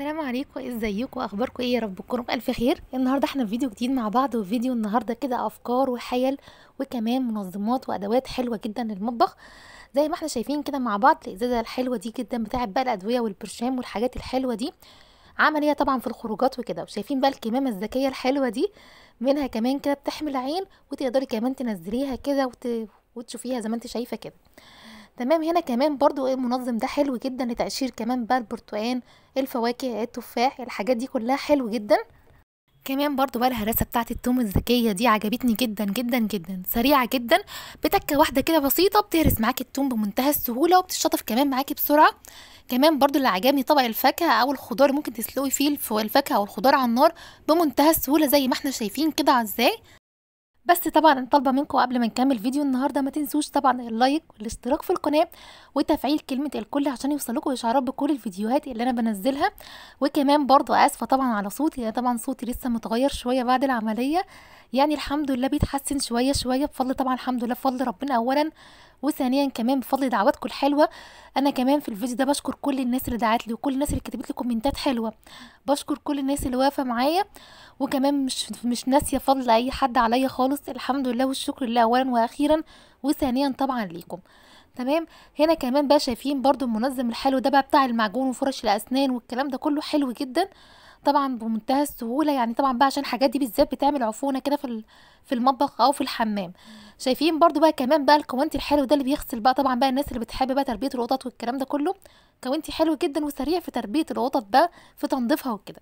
السلام عليكم إيه ازيكم اخباركم ايه يا رب تكونوا بالف خير النهارده احنا في فيديو جديد مع بعض وفيديو النهارده كده افكار وحيل وكمان منظمات وادوات حلوه جدا للمطبخ زي ما احنا شايفين كده مع بعض الازازه الحلوه دي جدا بتاعه بقى الادويه والبرشام والحاجات الحلوه دي عمليه طبعا في الخروجات وكده وشايفين بقى الكمامه الذكيه الحلوه دي منها كمان كده بتحمي العين وتقدري كمان تنزليها كده وت... وتشوفيها زي ما انت شايفه كده تمام هنا كمان برضو إيه، المنظم ده حلو جدا لتقشير كمان بقى البرتقان الفواكه التفاح الحاجات دي كلها حلو جدا كمان برضو بقى الهراسه بتاعت التوم الذكيه دي عجبتني جدا جدا جدا سريعه جدا بتكه واحده كده بسيطه بتهرس معاكي التوم بمنتهى السهوله وبتشطف كمان معاكي بسرعه كمان برضو اللي عجبني طبق الفاكهه او الخضار ممكن تسلقي فيه الفاكهه او الخضار على النار بمنتهى السهوله زي ما احنا شايفين كده ازاي بس طبعا طالبه منكم قبل ما نكمل فيديو النهارده ما تنسوش طبعا اللايك والاشتراك في القناه وتفعيل كلمه الكل عشان يوصلكم اشعارات بكل الفيديوهات اللي انا بنزلها وكمان برضو اسفه طبعا على صوتي طبعا صوتي لسه متغير شويه بعد العمليه يعني الحمد لله بيتحسن شويه شويه بفضل طبعا الحمد لله بفضل ربنا اولا وثانيا كمان بفضل دعواتكم الحلوه انا كمان في الفيديو ده بشكر كل الناس اللي دعت لي وكل الناس اللي كتبت لي كومنتات حلوه بشكر كل الناس اللي واقفه معايا وكمان مش مش ناسيه فضل اي حد عليا خالص الحمد لله والشكر لله اولا واخيرا وثانيا طبعا ليكم تمام هنا كمان بقى شايفين برضو المنظم الحلو ده بقى بتاع المعجون وفرش الاسنان والكلام ده كله حلو جدا طبعا بمنتهى السهوله يعني طبعا بقى عشان الحاجات دي بالذات بتعمل عفونه كده في في المطبخ او في الحمام شايفين برضو بقى كمان بقى الكوانتي الحلو ده اللي بيغسل بقى طبعا بقى الناس اللي بتحب بقى تربيه القطط والكلام ده كله كوانتي حلو جدا وسريع في تربيه القطط بقى في تنظيفها وكده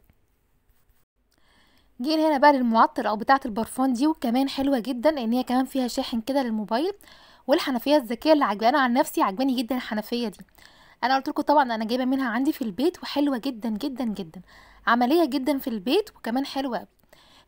جينا هنا بقى للمعطر او بتاعه البرفان دي وكمان حلوه جدا ان هي كمان فيها شاحن كده للموبايل والحنفيه الذكيه اللي عجباني عن نفسي عجباني جدا الحنفيه دي انا قلت لكم طبعا انا جايبه منها عندي في البيت وحلوه جدا جدا جدا عمليه جدا في البيت وكمان حلوه قوي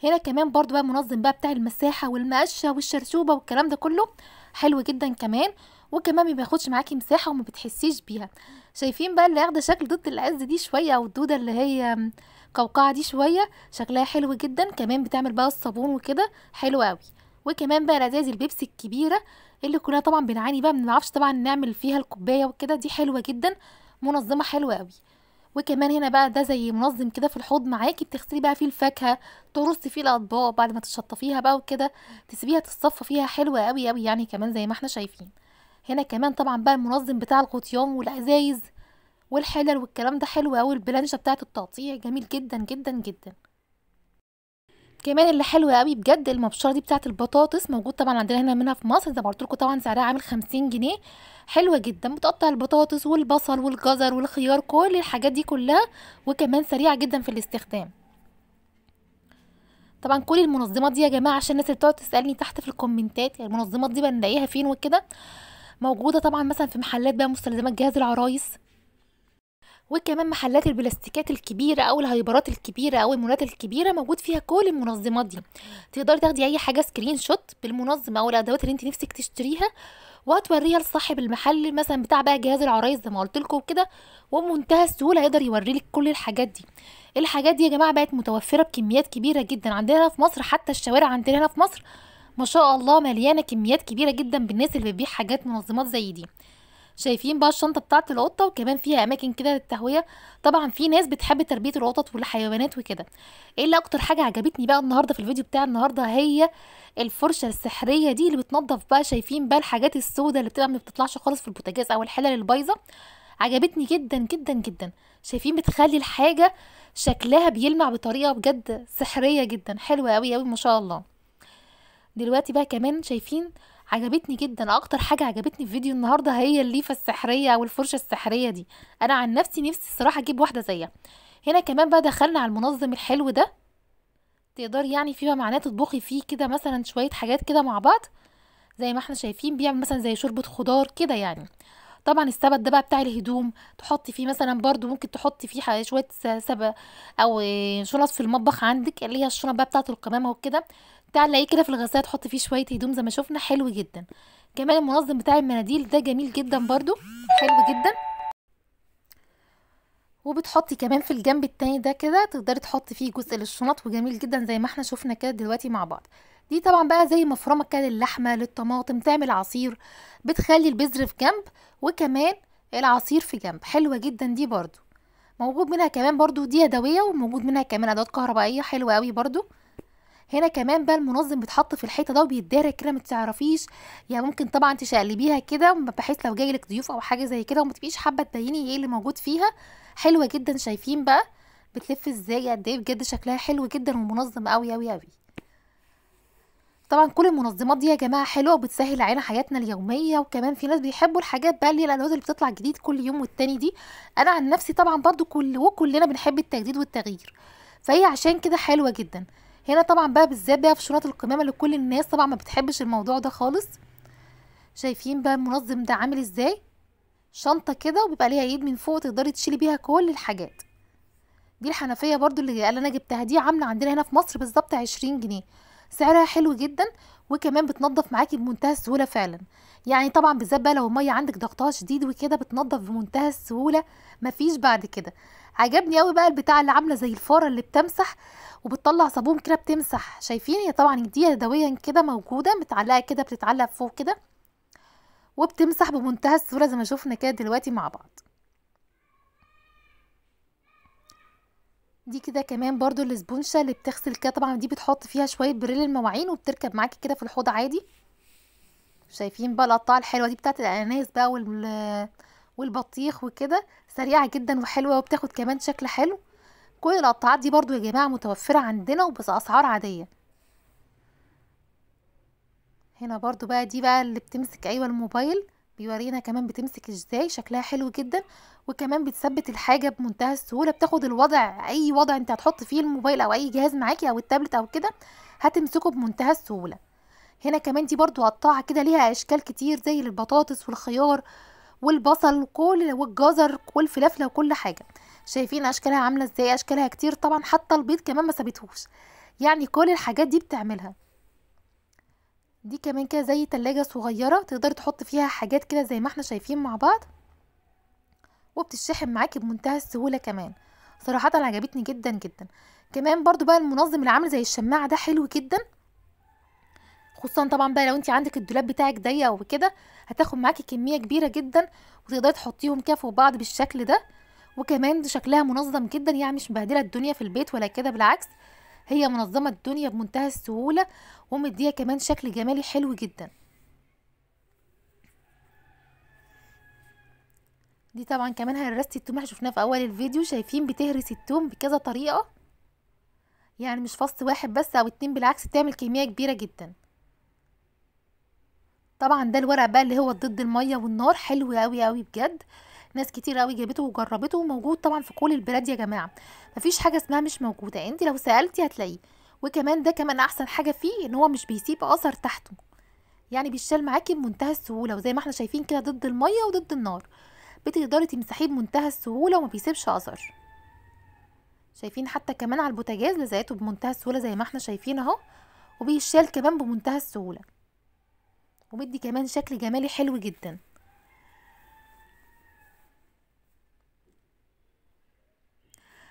هنا كمان برضو بقى منظم بقى بتاع المساحه والمقشه والشرشوبه والكلام ده كله حلو جدا كمان وكمان ما بياخدش معاكي مساحه وما بتحسيش بيها شايفين بقى اللي واخده شكل ضد العز دي شويه او الدوده اللي هي قوقعه دي شويه شكلها حلو جدا كمان بتعمل بقى الصابون وكده حلو قوي وكمان بقى لزاز البيبسي الكبيره اللي كلنا طبعا بنعاني بقى ما بنعرفش طبعا نعمل فيها الكوبايه وكده دي حلوه جدا منظمه حلوه قوي وكمان هنا بقى ده زي منظم كده في الحوض معاكي بتغسلي بقى فيه الفاكهه ترصي فيه الاطباق بعد ما تشطفيها بقى وكده تسيبيها تتصفى فيها حلوه قوي قوي يعني كمان زي ما احنا شايفين هنا كمان طبعا بقى المنظم بتاع الغطيان والازايز والحلل والكلام ده حلو قوي البلانشه بتاعه التقطيع جميل جدا جدا جدا كمان اللي حلو قوي بجد المبشره دي بتاعه البطاطس موجود طبعا عندنا هنا منها في مصر زي ما قلت لكم طبعا سعرها عامل 50 جنيه حلوه جدا بتقطع البطاطس والبصل والجزر والخيار كل الحاجات دي كلها وكمان سريعه جدا في الاستخدام طبعا كل المنظمات دي يا جماعه عشان الناس اللي بتقعد تسالني تحت في الكومنتات يعني المنظمات دي بنلاقيها فين وكده موجوده طبعا مثلا في محلات بقى مستلزمات جهاز العرايس وكمان محلات البلاستيكات الكبيره او الهايبرات الكبيره او المولات الكبيره موجود فيها كل المنظمات دي تقدري تاخدي اي حاجه سكرين شوت بالمنظمه او الادوات اللي انت نفسك تشتريها وهتوريها لصاحب المحل مثلا بتاع بقى جهاز العرايس زي ما قلت لكم كده وبمنتهى السهوله يقدر يوريلك كل الحاجات دي الحاجات دي يا جماعه بقت متوفره بكميات كبيره جدا عندنا في مصر حتى الشوارع عندنا هنا في مصر ما شاء الله مليانه كميات كبيره جدا بالناس اللي بتبيع حاجات منظمات زي دي شايفين بقى الشنطه بتاعه القطه وكمان فيها اماكن كده للتهويه طبعا في ناس بتحب تربيه القطط والحيوانات وكده ايه اللي اكتر حاجه عجبتني بقى النهارده في الفيديو بتاع النهارده هي الفرشه السحريه دي اللي بتنضف بقى شايفين بقى الحاجات السوداء اللي بتبقى ما بتطلعش خالص في البوتاجاز او الحلل البايظه عجبتني جدا جدا جدا شايفين بتخلي الحاجه شكلها بيلمع بطريقه بجد سحريه جدا حلوه قوي قوي ما شاء الله دلوقتي بقى كمان شايفين عجبتني جدا اكتر حاجه عجبتني في فيديو النهارده هي الليفه السحريه او الفرشه السحريه دي انا عن نفسي نفسي الصراحه اجيب واحده زيها هنا كمان بقى دخلنا على المنظم الحلو ده تقدري يعني فيها معناه تطبخي فيه كده مثلا شويه حاجات كده مع بعض زي ما احنا شايفين بيعمل مثلا زي شوربه خضار كده يعني طبعا السبت ده بقى بتاع الهدوم تحطي فيه مثلا برضو ممكن تحطي فيه شويه سبة او شنط في المطبخ عندك اللي هي الشنط بقى بتاعه القمامه وكده تعلقيه كده في الغساله تحطي فيه شويه هدوم زي ما شفنا حلو جدا كمان المنظم بتاع المناديل ده جميل جدا برضو حلو جدا وبتحطي كمان في الجنب التاني ده كده تقدري تحطي فيه جزء للشنط وجميل جدا زي ما احنا شفنا كده دلوقتي مع بعض دي طبعا بقى زي مفرمه كده للحمه للطماطم تعمل عصير بتخلي البذر في جنب وكمان العصير في جنب حلوه جدا دي برضو موجود منها كمان برضو دي يدويه وموجود منها كمان ادوات كهربائيه حلوه قوي برضو هنا كمان بقى المنظم بيتحط في الحيطه ده وبيتدارك كده ما تعرفيش يعني ممكن طبعا تشقلبيها كده بحيث لو جاي لك ضيوف او حاجه زي كده وما تبقيش حابه تبيني ايه اللي موجود فيها حلوه جدا شايفين بقى بتلف ازاي قد ايه بجد شكلها حلو جدا ومنظم قوي قوي قوي طبعا كل المنظمات دي يا جماعه حلوه وبتسهل علينا حياتنا اليوميه وكمان في ناس بيحبوا الحاجات بقى اللي الالوان اللي بتطلع جديد كل يوم والتاني دي انا عن نفسي طبعا برضو كل وكلنا بنحب التجديد والتغيير فهي عشان كده حلوه جدا هنا طبعا بقى بالذات بقى في شراط القمامه اللي كل الناس طبعا ما بتحبش الموضوع ده خالص شايفين بقى المنظم ده عامل ازاي شنطه كده وبيبقى ليها ايد من فوق تقدري تشيلي بيها كل الحاجات دي الحنفيه برضو اللي انا جبتها دي عامله عندنا هنا في مصر بالظبط عشرين جنيه سعرها حلو جدا وكمان بتنظف معاكي بمنتهى السهوله فعلا يعني طبعا بالذات بقى لو الميه عندك ضغطها شديد وكده بتنظف بمنتهى السهوله مفيش بعد كده عجبني قوي بقى البتاع اللي عامله زي الفاره اللي بتمسح وبتطلع صابون كده بتمسح شايفين هي طبعا دي يدويا كده موجوده متعلقه كده بتتعلق فوق كده وبتمسح بمنتهى السهوله زي ما شفنا كده دلوقتي مع بعض دي كده كمان برضو الاسبونشه اللي بتغسل كده طبعا دي بتحط فيها شويه بريل المواعين وبتركب معاكي كده في الحوض عادي شايفين بقى القطعه الحلوه دي بتاعت الاناناس بقى وال والبطيخ وكده سريعه جدا وحلوه وبتاخد كمان شكل حلو كل القطاعات دي برضو يا جماعة متوفرة عندنا وبأسعار عادية هنا برضو بقى دي بقى اللي بتمسك ايوه الموبايل بيورينا كمان بتمسك ازاي شكلها حلو جدا وكمان بتثبت الحاجه بمنتهى السهوله بتاخد الوضع اي وضع انت هتحط فيه الموبايل او اي جهاز معاكي او التابلت او كده هتمسكه بمنتهى السهوله هنا كمان دي برضو قطاعه كده ليها اشكال كتير زي البطاطس والخيار والبصل وكل والجزر والفلافله وكل حاجه شايفين اشكالها عامله ازاي اشكالها كتير طبعا حتى البيض كمان ما سابتهوش يعني كل الحاجات دي بتعملها دي كمان كده زي تلاجة صغيرة تقدر تحط فيها حاجات كده زي ما احنا شايفين مع بعض وبتشحن معاكي بمنتهى السهولة كمان صراحة عجبتني جدا جدا كمان برضو بقى المنظم اللي عامل زي الشماعة ده حلو جدا خصوصا طبعا بقى لو انت عندك الدولاب بتاعك ضيق وكده هتاخد معاكي كمية كبيرة جدا وتقدري تحطيهم كده فوق بعض بالشكل ده وكمان شكلها منظم جدا يعني مش مبهدله الدنيا في البيت ولا كده بالعكس هي منظمه الدنيا بمنتهى السهوله ومديها كمان شكل جمالي حلو جدا دي طبعا كمان هرست التوم احنا شفناه في اول الفيديو شايفين بتهرس التوم بكذا طريقه يعني مش فص واحد بس او اتنين بالعكس بتعمل كميه كبيره جدا طبعا ده الورق بقى اللي هو ضد الميه والنار حلو اوي اوي بجد ناس كتير قوي جابته وجربته وموجود طبعا في كل البلاد يا جماعه مفيش حاجه اسمها مش موجوده انت لو سالتي هتلاقيه وكمان ده كمان احسن حاجه فيه ان هو مش بيسيب اثر تحته يعني بيشال معاكي بمنتهى السهوله وزي ما احنا شايفين كده ضد الميه وضد النار بتقدري تمسحيه بمنتهى السهوله وما بيسيبش اثر شايفين حتى كمان على البوتاجاز لزقته بمنتهى السهوله زي ما احنا شايفين اهو وبيشال كمان بمنتهى السهوله ومدي كمان شكل جمالي حلو جدا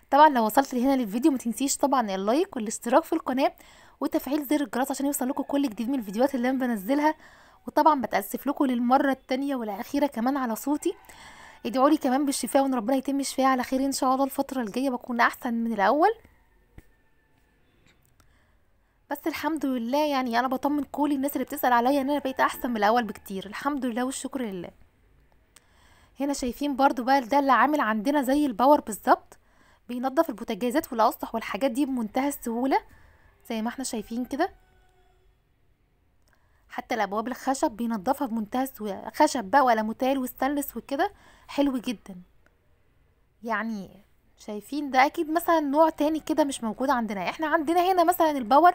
طبعا لو وصلت لهنا للفيديو ما تنسيش طبعا اللايك والاشتراك في القناه وتفعيل زر الجرس عشان يوصل لكم كل جديد من الفيديوهات اللي انا بنزلها وطبعا بتاسف لكم للمره الثانيه والاخيره كمان على صوتي ادعوا لي كمان بالشفاء وان ربنا يتم شفاء على خير ان شاء الله الفتره الجايه بكون احسن من الاول بس الحمد لله يعني انا بطمن كل الناس اللي بتسال عليا ان انا بقيت احسن من الاول بكتير الحمد لله والشكر لله هنا شايفين برضو بقى ده اللي عامل عندنا زي الباور بالظبط بينضف البوتاجازات والاسطح والحاجات دي بمنتهى السهوله زي ما احنا شايفين كده حتى الابواب الخشب بينضفها بمنتهى السهوله خشب بقى ولا متال وستانلس وكده حلو جدا يعني شايفين ده اكيد مثلا نوع تاني كده مش موجود عندنا احنا عندنا هنا مثلا الباور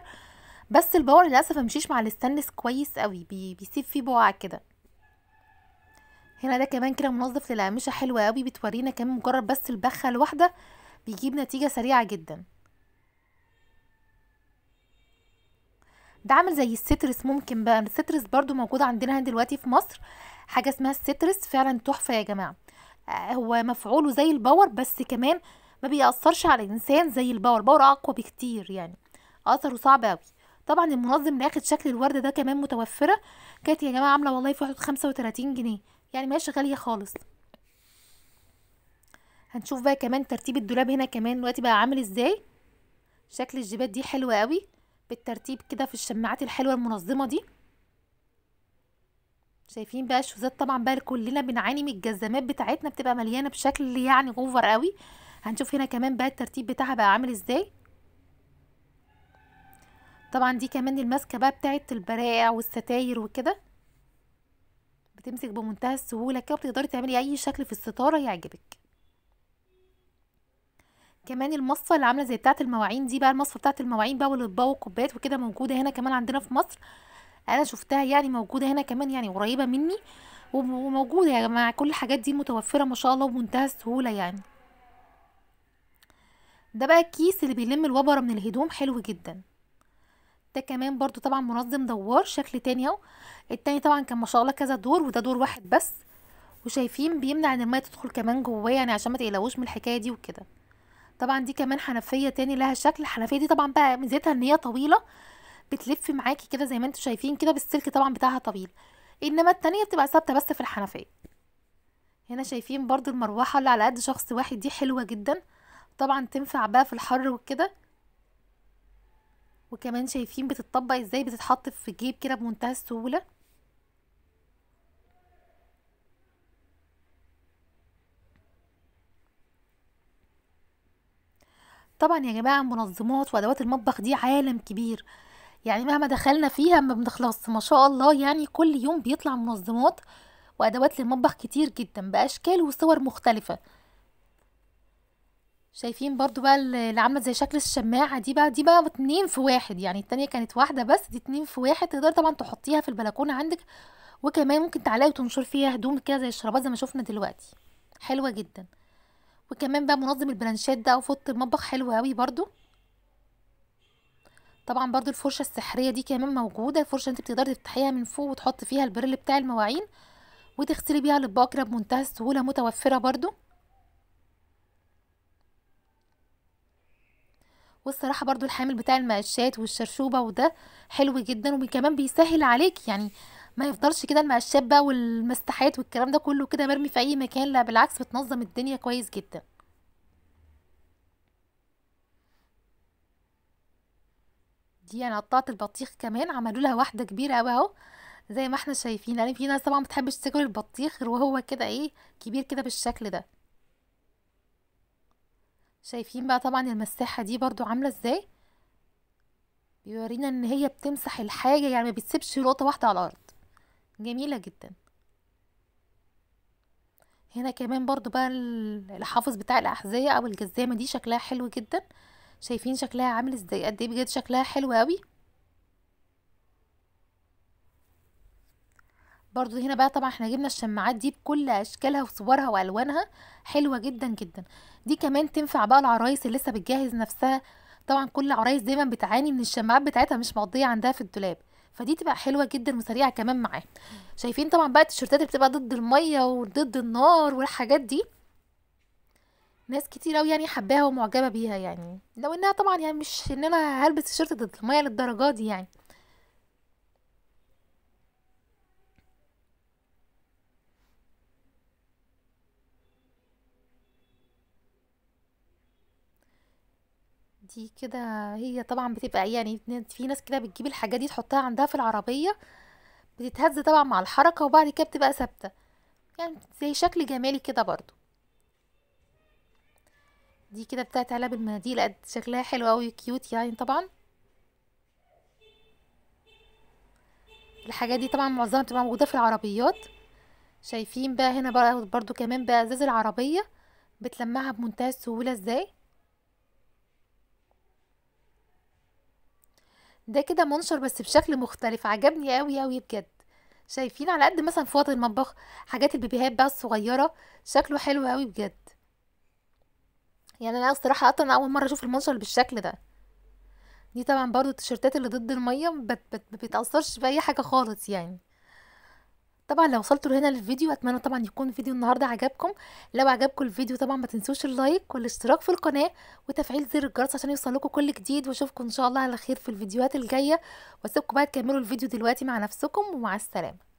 بس الباور للاسف ممشيش مع الستانلس كويس قوي بي بيسيب فيه بقع كده هنا ده كمان كده منظف للأقمشة حلوة قوي بتورينا كمان مجرد بس البخة الواحدة بيجيب نتيجة سريعة جدا ده عامل زي السترس ممكن بقى السترس برضو موجود عندنا دلوقتي في مصر حاجة اسمها السترس فعلا تحفة يا جماعة آه، هو مفعوله زي الباور بس كمان ما بيأثرش على الإنسان زي الباور باور أقوى بكتير يعني أثره صعب أوي طبعا المنظم اللي اخد شكل الورده ده كمان متوفره كانت يا جماعه عامله والله في حدود 35 جنيه يعني ماشي غاليه خالص هنشوف بقى كمان ترتيب الدولاب هنا كمان دلوقتي بقى عامل ازاي شكل الجيبات دي حلوة قوي بالترتيب كده في الشماعات الحلوه المنظمه دي شايفين بقى الشوزات طبعا بقى كلنا بنعاني من الجزمات بتاعتنا بتبقى مليانه بشكل يعني اوفر قوي هنشوف هنا كمان بقى الترتيب بتاعها بقى عامل ازاي طبعا دي كمان الماسكه بقى بتاعت البرائع والستاير وكده بتمسك بمنتهى السهوله كده بتقدري تعملي اي شكل في الستاره يعجبك كمان المصه اللي عامله زي بتاعه المواعين دي بقى المصفه بتاعه المواعين بقى والاطباق والكوبايات وكده موجوده هنا كمان عندنا في مصر انا شفتها يعني موجوده هنا كمان يعني قريبه مني وموجوده يا يعني جماعه كل الحاجات دي متوفره ما شاء الله بمنتهى السهوله يعني ده بقى الكيس اللي بيلم الوبره من الهدوم حلو جدا ده كمان برضو طبعا منظم دوار شكل تاني اهو التاني طبعا كان ما شاء الله كذا دور وده دور واحد بس وشايفين بيمنع ان الميه تدخل كمان جواه يعني عشان ما تقلقوش من الحكايه دي وكده طبعا دي كمان حنفيه تاني لها شكل الحنفيه دي طبعا بقى ميزتها ان هي طويله بتلف معاكي كده زي ما انتم شايفين كده بالسلك طبعا بتاعها طويل انما التانية بتبقى ثابته بس في الحنفيه هنا شايفين برضو المروحه اللي على قد شخص واحد دي حلوه جدا طبعا تنفع بقى في الحر وكده وكمان شايفين بتتطبق ازاي بتتحط في جيب كده بمنتهى السهوله طبعا يا جماعه منظمات وادوات المطبخ دي عالم كبير يعني مهما دخلنا فيها ما بنخلص ما شاء الله يعني كل يوم بيطلع منظمات وادوات للمطبخ كتير جدا باشكال وصور مختلفه شايفين برضو بقى اللي عامله زي شكل الشماعه دي بقى دي بقى اتنين في واحد يعني التانية كانت واحده بس دي اتنين في واحد تقدر طبعا تحطيها في البلكونه عندك وكمان ممكن تعلقي وتنشر فيها هدوم كده زي الشرابات زي ما شفنا دلوقتي حلوه جدا وكمان بقى منظم البلانشات ده في اوضه المطبخ حلو قوي برضو طبعا برضو الفرشه السحريه دي كمان موجوده الفرشه انت بتقدري تفتحيها من فوق وتحطي فيها البريل بتاع المواعين وتغسلي بيها الاطباق بمنتهى السهوله متوفره برضو والصراحة برضو الحامل بتاع المقشات والشرشوبة وده حلو جدا وكمان بيسهل عليك يعني ما يفضلش كده المقشات بقى والمساحات والكلام ده كله كده مرمي في اي مكان لا بالعكس بتنظم الدنيا كويس جدا دي انا قطعت البطيخ كمان عملوا لها واحده كبيره قوي اهو زي ما احنا شايفين يعني في ناس طبعا بتحبش تاكل البطيخ وهو كده ايه كبير كده بالشكل ده شايفين بقى طبعا المساحه دي برضو عامله ازاي بيورينا ان هي بتمسح الحاجه يعني ما بتسيبش نقطه واحده على الارض جميلة جدا هنا كمان برضو بقى الحافظ بتاع الأحذية أو الجزامة دي شكلها حلو جدا شايفين شكلها عامل ازاي قد ايه بجد شكلها حلو أوي برضو هنا بقى طبعا احنا جبنا الشماعات دي بكل اشكالها وصورها والوانها حلوه جدا جدا دي كمان تنفع بقى العرايس اللي لسه بتجهز نفسها طبعا كل عرايس دايما بتعاني من الشماعات بتاعتها مش مقضيه عندها في الدولاب فدي تبقى حلوه جدا وسريعه كمان معاه شايفين طبعا بقى التيشيرتات اللي بتبقى ضد الميه وضد النار والحاجات دي ناس كتير قوي يعني حباها ومعجبه بيها يعني لو انها طبعا يعني مش ان انا هلبس تيشيرت ضد الميه للدرجه دي يعني دي كده هي طبعا بتبقى إيه، يعني في ناس كده بتجيب الحاجات دي تحطها عندها في العربية بتتهز طبعا مع الحركة وبعد كده بتبقى ثابتة يعني زي شكل جمالي كده برضو دي كده بتاعت علب المناديل قد شكلها حلو قوي كيوت يعني طبعا الحاجات دي طبعا معظمها بتبقى موجودة في العربيات شايفين بقى هنا برضو كمان بقى ازاز العربية بتلمعها بمنتهى السهولة ازاي ده كده منشر بس بشكل مختلف عجبني قوي قوي بجد شايفين على قد مثلا في المطبخ حاجات البيبيهات بقى الصغيره شكله حلو قوي بجد يعني انا الصراحه اصلا اول مره اشوف المنشر بالشكل ده دي طبعا برضو التيشيرتات اللي ضد الميه ما بت بت بتاثرش باي حاجه خالص يعني طبعا لو وصلتوا لهنا للفيديو اتمنى طبعا يكون فيديو النهارده عجبكم لو عجبكم الفيديو طبعا ما تنسوش اللايك والاشتراك في القناه وتفعيل زر الجرس عشان يوصلكم كل جديد واشوفكم ان شاء الله على خير في الفيديوهات الجايه واسيبكم بقى تكملوا الفيديو دلوقتي مع نفسكم ومع السلامه